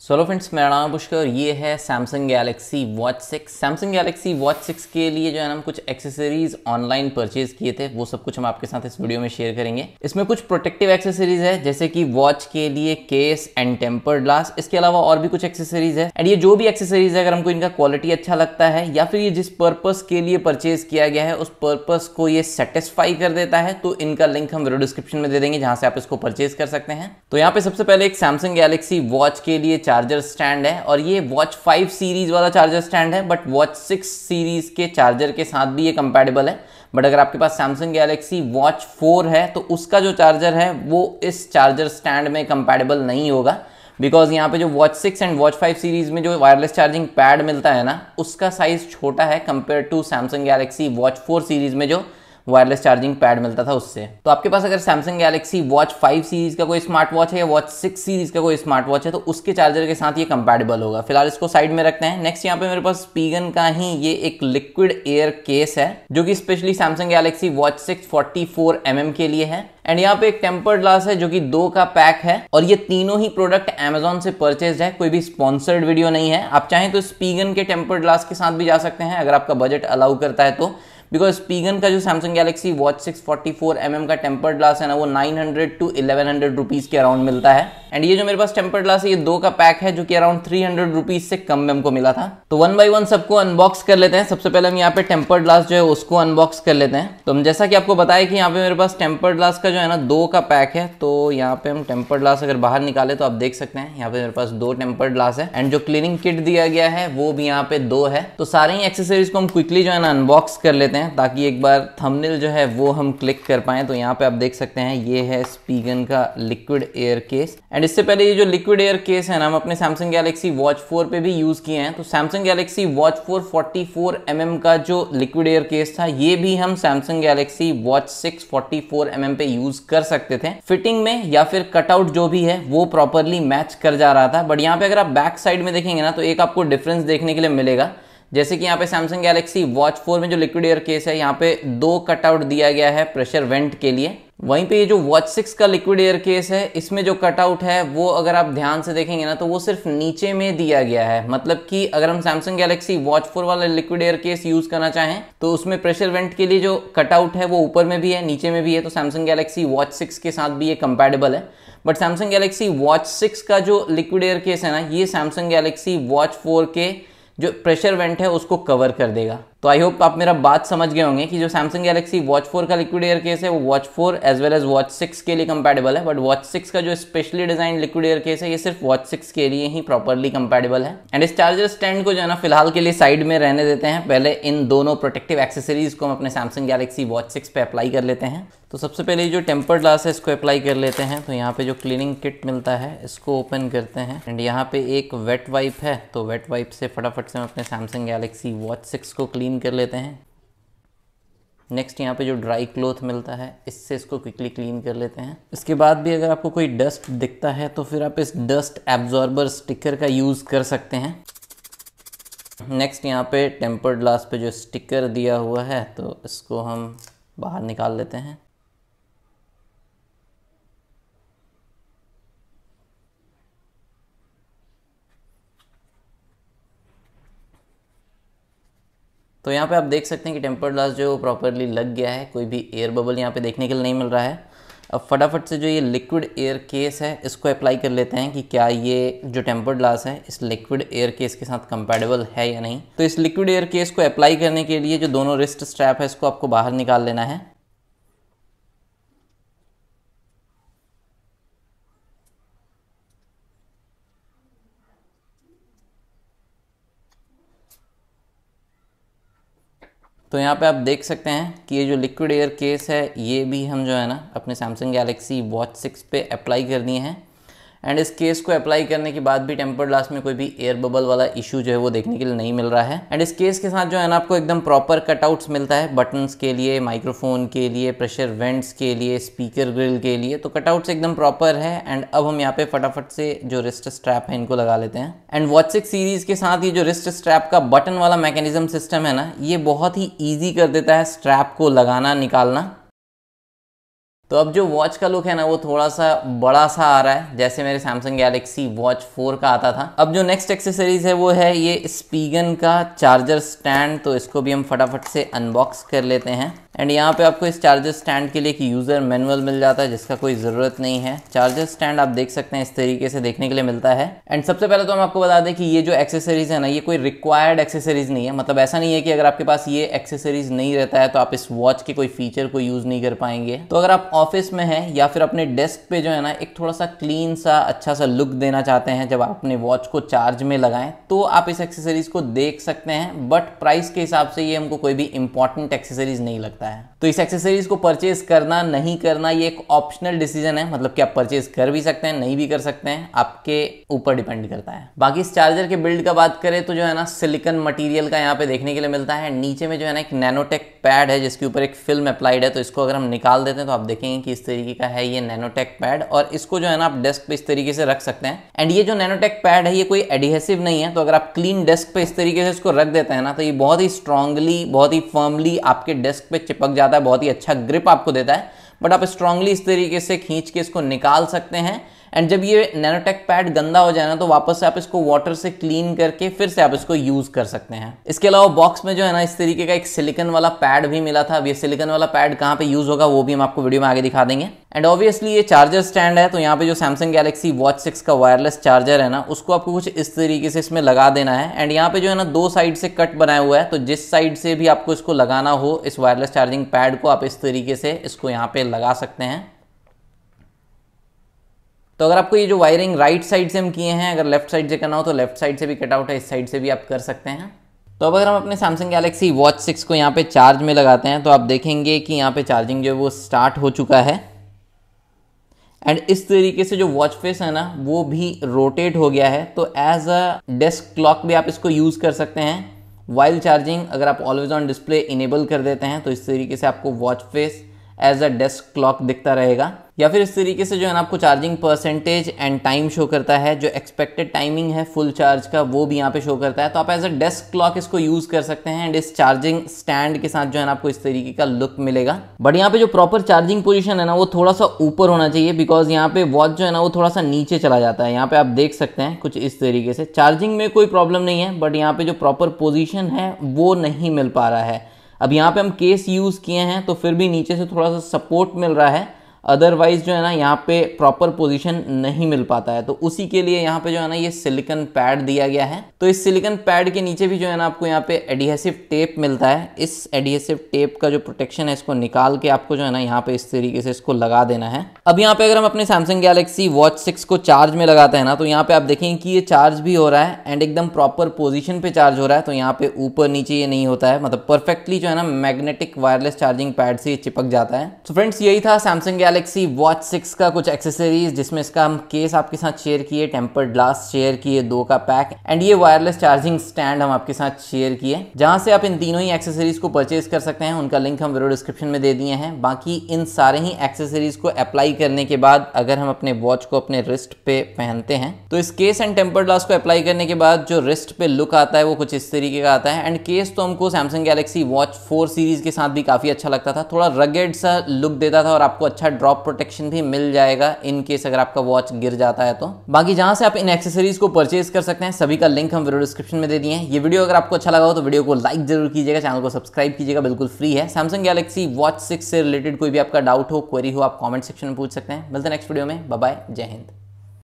solo friends मेरा नाम पुष्कर और ये है Samsung Galaxy watch six Samsung Galaxy watch six के लिए जो है हम कुछ एक्सेसरीज ऑनलाइन परचेज किए थे वो सब कुछ हम आपके साथ इस वीडियो में शेयर करेंगे इसमें कुछ प्रोटेक्टिव एक्सेसरीज है जैसे कि वॉच के लिए केस एंड टेम्पर ग्लास इसके अलावा और भी कुछ एक्सेसरीज है एंड ये जो भी एक्सेसरीज है अगर हमको इनका क्वालिटी अच्छा लगता है या फिर ये जिस पर्पज के लिए परचेज किया गया है उस पर्पज को ये सेटिस्फाई कर देता है तो इनका लिंक हम वीडियो डिस्क्रिप्शन में दे देंगे जहां से आप इसको परचेज कर सकते हैं तो यहाँ पे सबसे पहले एक सैमसंग गैलेक्सी वॉच के लिए चार्जर स्टैंड है और ये वॉच फाइव सीरीज़ वाला चार्जर स्टैंड है बट वॉच सिक्स सीरीज़ के चार्जर के साथ भी ये कंपेटेबल है बट अगर आपके पास सैमसंग गैलेक्सी वॉच फोर है तो उसका जो चार्जर है वो इस चार्जर स्टैंड में कंपेटेबल नहीं होगा बिकॉज यहाँ पे जो watch six and watch five series में जो वायरलेस चार्जिंग पैड मिलता है ना उसका साइज़ छोटा है compare to Samsung Galaxy watch four series में जो वायरलेस चार्जिंग पैड मिलता था उससे तो आपके पास अगर Samsung Galaxy watch five series का कोई स्मार्ट वॉच है या वॉच सिक्स सीरीज का कोई स्मार्ट वॉच है तो उसके चार्जर के साथ ये कंपेटेबल होगा फिलहाल इसको साइड में रखते हैं नेक्स्ट यहाँ पे मेरे पास पीगन का ही ये एक लिक्विड एयर केस है जो की specially Samsung Galaxy watch six forty four mm के लिए है एंड यहाँ पे एक टेम्पर्ड ग्लास है जो कि दो का पैक है और ये तीनों ही प्रोडक्ट एमेजोन से परचेज है कोई भी स्पॉन्सर्ड वीडियो नहीं है आप चाहें तो स्पीगन के टेम्पर्ड ग्लास के साथ भी जा सकते हैं अगर आपका बजट अलाउ करता है तो बिकॉज पीगन का जो Samsung Galaxy watch six forty four M M का टेम्पर्ड ग्लास है ना वो nine hundred to eleven hundred rupees के अराउंड मिलता है एंड ये जो मेरे पास टेम्पर्ड ग्लास है ये दो का पैक है जो कि अराउंड थ्री हंड्रेड रुपीज़ से कम में हमको मिला था तो वन बाई वन सबको अनबॉक्स कर लेते हैं सबसे पहले हम यहाँ पे टेम्पर ग्लास जो है उसको अनबॉक्स कर लेते हैं तो हम जैसा कि आपको बताया कि यहाँ पे मेरे पास टेम्पर्ड ग्लास का जो है ना दो का पैक है तो यहाँ पे हम टेम्पर ग्लास अगर बाहर निकाले तो आप देख सकते हैं यहाँ पे मेरे पास दो टेम्पर्ड ग्लास है एंड जो क्लीनिंग किट दिया गया है वो भी यहाँ पे दो है तो सारे ही एक्सेसरीज को हम क्विकली जो है ना अनबॉक्स कर लेते हैं हैं ताकि एक बार थंबनेल जो है वो हम क्लिक कर पाए तो यहाँ पे आप देख सकते हैं ये है स्पीगन का लिक्विड एयर केस एंड इससे पहले ये जो लिक्विड एयर केस है ना हम अपने सैमसंग गैलेक्सी वॉच फोर पे भी यूज़ किए हैं तो Samsung Galaxy watch four forty four mm का जो लिक्विड एयर केस था ये भी हम Samsung Galaxy watch six forty four mm पे यूज़ कर सकते थे फिटिंग में या फिर कटआउट जो भी है वो प्रॉपरली मैच कर जा रहा था बट यहाँ पे अगर आप बैक साइड में देखेंगे ना तो एक आपको डिफरेंस देखने के लिए मिलेगा जैसे कि यहाँ पे सैमसंग गैलेक्सी वॉच फोर में जो लिक्विड एयर केस है यहाँ पे दो कटआउट दिया गया है प्रेशर वेंट के लिए वहीं पे ये जो वॉच सिक्स का लिक्विड एयर केस है इसमें जो कटआउट है वो अगर आप ध्यान से देखेंगे ना तो वो सिर्फ नीचे में दिया गया है मतलब कि अगर हम सैमसंग गैलेक्सी वॉच फोर वाला लिक्विड एयर केस यूज करना चाहें तो उसमें प्रेशर वेंट के लिए जो कटआउट है वो ऊपर में भी है नीचे में भी है तो सैमसंग गैलेक्सी वॉच सिक्स के साथ भी ये कंपेटेबल है but Samsung Galaxy watch six का जो लिक्विड एयर केस है ना ये सैमसंग गैलेक्सी वॉच फोर के जो प्रेशर वेंट है उसको कवर कर देगा तो आई होप आप मेरा बात समझ गए होंगे कि जो सैमसंग गैलेक्सी वॉच फोर का लिक्विड एयर केस है वो watch four as well as watch six के लिए कंपेटेबल है बट वॉच सिक्स का जो specially design liquid air case है ये सिर्फ वॉच सिक्स के लिए ही प्रॉपरली कंपेटेबल है एंड इस चार्जर स्टैंड को जो है ना फिलहाल के लिए साइड में रहने देते हैं पहले इन दोनों प्रोटेक्टिव एक्सेसरीज को हम अपने सैमसंग गैलेक्सी वॉच सिक्स पे अप्लाई कर लेते हैं तो सबसे पहले जो टेम्पर ग्लास है इसको अप्लाई कर लेते हैं तो यहाँ पे जो क्लीनिंग किट मिलता है इसको ओपन करते हैं एंड यहाँ पे एक वेट वाइप है तो वेट वाइप से फटाफट से हम अपने सैमसंग गैलेक्सी वॉच सिक्स को क्लीन क्लीन कर लेते हैं नेक्स्ट यहाँ पे जो ड्राई क्लोथ मिलता है इससे इसको क्विकली क्लीन कर लेते हैं इसके बाद भी अगर आपको कोई डस्ट दिखता है तो फिर आप इस डस्ट एब्जॉर्बर स्टिकर का यूज़ कर सकते हैं नेक्स्ट यहाँ पे टेम्पर्ड ग्लास पे जो स्टिकर दिया हुआ है तो इसको हम बाहर निकाल लेते हैं तो यहाँ पे आप देख सकते हैं कि टेम्पर ग्लास जो प्रॉपरली लग गया है कोई भी एयर बबल यहाँ पे देखने के लिए नहीं मिल रहा है अब फटाफट से जो ये लिक्विड एयर केस है इसको अप्लाई कर लेते हैं कि क्या ये जो टेम्पर ग्लास है इस लिक्विड एयर केस के साथ कंपेटेबल है या नहीं तो इस लिक्विड एयर केस को अप्लाई करने के लिए जो दोनों रिस्ट स्ट्रैप है इसको आपको बाहर निकाल लेना है तो यहाँ पे आप देख सकते हैं कि ये जो लिक्विड एयर केस है ये भी हम जो है ना अपने सैमसंग गैलेक्सी वॉच सिक्स पे अप्लाई करनी है एंड इस केस को अप्लाई करने के बाद भी टेम्पर्ड ग्लास में कोई भी एयर बबल वाला इशू जो है वो देखने के लिए नहीं मिल रहा है एंड इस केस के साथ जो है ना आपको एकदम प्रॉपर कटआउट्स मिलता है बटन्स के लिए माइक्रोफोन के लिए प्रेशर वेंट्स के लिए स्पीकर ग्रिल के लिए तो कटआउट्स एकदम प्रॉपर है एंड अब हम यहाँ पे फटाफट से जो रिस्ट स्ट्रैप है इनको लगा लेते हैं एंड वॉच सीरीज के साथ ये जो रिस्ट स्ट्रैप का बटन वाला मैकेनिज्म सिस्टम है ना ये बहुत ही ईजी कर देता है स्ट्रैप को लगाना निकालना तो अब जो वॉच का लुक है ना वो थोड़ा सा बड़ा सा आ रहा है जैसे मेरे सैमसंग गैलेक्सी वॉच फोर का आता था अब जो नेक्स्ट एक्सेसरीज है वो है ये स्पीगन का चार्जर स्टैंड तो इसको भी हम फटाफट से अनबॉक्स कर लेते हैं एंड यहाँ पे आपको इस चार्जर स्टैंड के लिए एक यूज़र मैनुअल मिल जाता है जिसका कोई ज़रूरत नहीं है चार्जर स्टैंड आप देख सकते हैं इस तरीके से देखने के लिए मिलता है एंड सबसे पहले तो हम आपको बता दें कि ये जो एक्सेसरीज है ना ये कोई रिक्वायर्ड एक्सेसरीज नहीं है मतलब ऐसा नहीं है कि अगर आपके पास ये एक्सेसरीज नहीं रहता है तो आप इस वॉच के कोई फीचर को यूज़ नहीं कर पाएंगे तो अगर आप ऑफिस में हैं या फिर अपने डेस्क पे जो है ना एक थोड़ा सा क्लीन सा अच्छा सा लुक देना चाहते हैं जब आप अपने वॉच को चार्ज में लगाएं तो आप इस एक्सेसरीज को देख सकते हैं बट प्राइस के हिसाब से ये हमको कोई भी इंपॉर्टेंट एक्सेसरीज नहीं लगता सकता है तो इस एक्सेसरीज को परचेज करना नहीं करना ये एक ऑप्शनल डिसीजन है मतलब कि आप परचेज कर भी सकते हैं नहीं भी कर सकते हैं आपके ऊपर डिपेंड करता है बाकी इस चार्जर के बिल्ड का बात करें तो जो है ना सिलिकन मटीरियल का यहाँ पे देखने के लिए मिलता है नीचे में जो है ना एक नैनोटेक पैड है जिसके ऊपर एक फिल्म अप्लाइड है तो इसको अगर हम निकाल देते हैं तो आप देखेंगे कि इस तरीके का है ये नैनोटेक पैड और इसको जो है ना आप डेस्क पे इस तरीके से रख सकते हैं एंड ये जो नैनोटेक पैड है ये कोई एडिहेसिव नहीं है तो अगर आप क्लीन डेस्क पे इस तरीके से इसको रख देते हैं ना तो ये बहुत ही स्ट्रांगली बहुत ही फर्मली आपके डेस्क पे चिपक जाता है बहुत ही अच्छा ग्रिप आपको देता है बट आप स्ट्रांगली इस तरीके से खींच के इसको निकाल सकते हैं एंड जब ये नैनोटेक पैड गंदा हो जाए ना तो वापस से आप इसको वाटर से क्लीन करके फिर से आप इसको यूज कर सकते हैं इसके अलावा बॉक्स में जो है ना इस तरीके का एक सिलिकन वाला पैड भी मिला था अब ये सिलिकन वाला पैड कहाँ पे यूज होगा वो भी हम आपको वीडियो में आगे दिखा देंगे एंड ऑब्वियसली ये चार्जर स्टैंड है तो यहाँ पे जो सैमसंग गैलेक्सी वॉच सिक्स का वायरलेस चार्जर है ना उसको आपको कुछ इस तरीके से इसमें लगा देना है एंड यहाँ पे जो है ना दो साइड से कट बनाया हुआ है तो जिस साइड से भी आपको इसको लगाना हो इस वायरलेस चार्जिंग पैड को आप इस तरीके से इसको यहाँ पे लगा सकते हैं तो अगर आपको ये जो वायरिंग राइट साइड से हम किए हैं अगर लेफ्ट साइड से करना हो तो लेफ्ट साइड से भी कटआउट है इस साइड से भी आप कर सकते हैं तो अब अगर हम अपने सैमसंग गैलेक्सी वॉच सिक्स को यहाँ पे चार्ज में लगाते हैं तो आप देखेंगे कि यहाँ पे चार्जिंग जो है वो स्टार्ट हो चुका है एंड इस तरीके से जो वॉच फेस है ना वो भी रोटेट हो गया है तो एज अ डेस्क क्लॉक भी आप इसको यूज़ कर सकते हैं वाइल चार्जिंग अगर आप ऑलवेज ऑन डिस्प्ले इनेबल कर देते हैं तो इस तरीके से आपको watch face as a desk clock दिखता रहेगा या फिर इस तरीके से जो है ना आपको charging percentage and time show करता है जो एक्सपेक्टेड टाइमिंग है फुल चार्ज का वो भी यहाँ पे शो करता है तो आप एज अ डेस्क क्लॉक इसको यूज़ कर सकते हैं एंड इस चार्जिंग स्टैंड के साथ जो है ना आपको इस तरीके का लुक मिलेगा बट यहाँ पे जो प्रॉपर चार्जिंग पोजिशन है ना वो थोड़ा सा ऊपर होना चाहिए बिकॉज यहाँ पे वॉच जो है ना वो थोड़ा सा नीचे चला जाता है यहाँ पे आप देख सकते हैं कुछ इस तरीके से चार्जिंग में कोई प्रॉब्लम नहीं है बट यहाँ पे जो प्रॉपर पोजिशन है वो नहीं मिल पा रहा है अब यहाँ पे हम केस यूज़ किए हैं तो फिर भी नीचे से थोड़ा सा सपोर्ट मिल रहा है अदरवाइज जो है ना यहाँ पे प्रॉपर पोजीशन नहीं मिल पाता है तो उसी के लिए यहाँ पे जो है ना ये सिलिकन पैड दिया गया है तो इस सिलिकन पैड के नीचे भी जो है ना आपको यहाँ पे एडिहेसिव टेप मिलता है इस एडिहेसिव टेप का जो प्रोटेक्शन है इसको निकाल के आपको जो है ना यहाँ पे इस तरीके से इसको लगा देना है अब यहाँ पे अगर हम अपने सैमसंग गैलेक्सी वॉच सिक्स को चार्ज में लगाते हैं ना तो यहाँ पे आप देखेंगे कि ये चार्ज भी हो रहा है एंड एकदम प्रॉपर पोजिशन पे चार्ज हो रहा है तो यहाँ पे ऊपर नीचे ये नहीं होता है मतलब परफेक्टली जो है ना मैग्नेटिक वायरलेस चार्जिंग पैड से ये चिपक जाता है तो फ्रेंड्स यही था Samsung Galaxy Galaxy watch six का कुछ एक्सेसरीज जिसमें इसका हम केस आपके साथ शेयर किए टेम्पर ग्लास शेयर किए दो का पैक एंड ये वायरलेस चार्जिंग स्टैंड हम आपके साथ शेयर किए जहां से आप इन तीनों ही एक्सेसरीज को परचेज कर सकते हैं उनका लिंक हम वीडियो डिस्क्रिप्शन में दे दिए हैं बाकी इन सारे ही एक्सेसरीज को अप्लाई करने के बाद अगर हम अपने वॉच को अपने रिस्ट पे पहनते हैं तो इस केस एंड टेम्पर ग्लास को अप्लाई करने के बाद जो रिस्ट पे लुक आता है वो कुछ इस तरीके का आता है एंड केस तो हमको Samsung Galaxy watch four series के साथ भी काफी अच्छा लगता था थोड़ा रगेड सा लुक देता था और आपको अच्छा ड्रॉप प्रोटेक्शन भी मिल जाएगा इन केस अगर आपका वॉच गिर जाता है तो बाकी जहां से आप इन एक्सेसरीज को परचेज कर सकते हैं सभी का लिंक हम वीडियो डिस्क्रिप्शन में दे दिए हैं ये वीडियो अगर आपको अच्छा लगा हो तो वीडियो को लाइक जरूर कीजिएगा चैनल को सब्सक्राइब कीजिएगा बिल्कुल फ्री है सैमसंग गैलेक्सी वॉच सिक्स से रिलेटेड कोई भी आपका डाउट हो क्वेरी हो आप कॉमेंट सेक्शन में पूछ सकते हैं मिलते हैं नेक्स्ट वीडियो में बाय जय हिंद